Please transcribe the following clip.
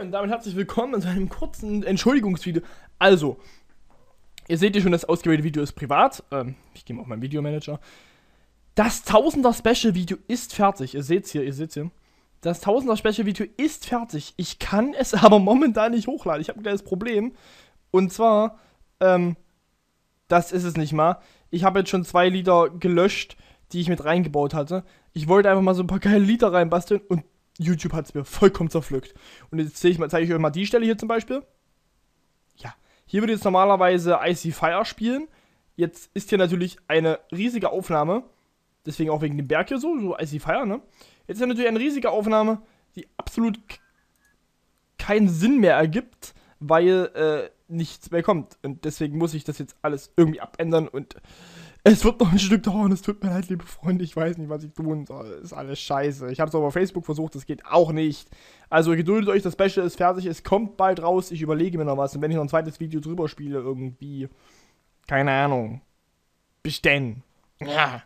und damit herzlich willkommen zu einem kurzen Entschuldigungsvideo. Also, ihr seht ja schon, das ausgewählte Video ist privat. Ähm, ich gehe mal auf meinen Videomanager. Das Tausender Special Video ist fertig. Ihr seht's hier, ihr seht's hier. Das Tausender Special Video ist fertig. Ich kann es aber momentan nicht hochladen. Ich habe ein kleines Problem. Und zwar, ähm, das ist es nicht mal. Ich habe jetzt schon zwei Lieder gelöscht, die ich mit reingebaut hatte. Ich wollte einfach mal so ein paar geile Lieder reinbasteln und YouTube hat es mir vollkommen zerpflückt. Und jetzt zeige ich, zeig ich euch mal die Stelle hier zum Beispiel. Ja, hier würde jetzt normalerweise Icy Fire spielen. Jetzt ist hier natürlich eine riesige Aufnahme. Deswegen auch wegen dem Berg hier so, so Icy Fire, ne? Jetzt ist ja natürlich eine riesige Aufnahme, die absolut keinen Sinn mehr ergibt, weil äh, nichts mehr kommt. Und deswegen muss ich das jetzt alles irgendwie abändern und es wird noch ein Stück dauern, es tut mir leid, liebe Freunde, ich weiß nicht, was ich tun soll. Ist alles scheiße. Ich habe es aber auf Facebook versucht, das geht auch nicht. Also geduldet euch, das Special ist fertig, es kommt bald raus, ich überlege mir noch was. Und wenn ich noch ein zweites Video drüber spiele, irgendwie, keine Ahnung, Bis denn. Ja.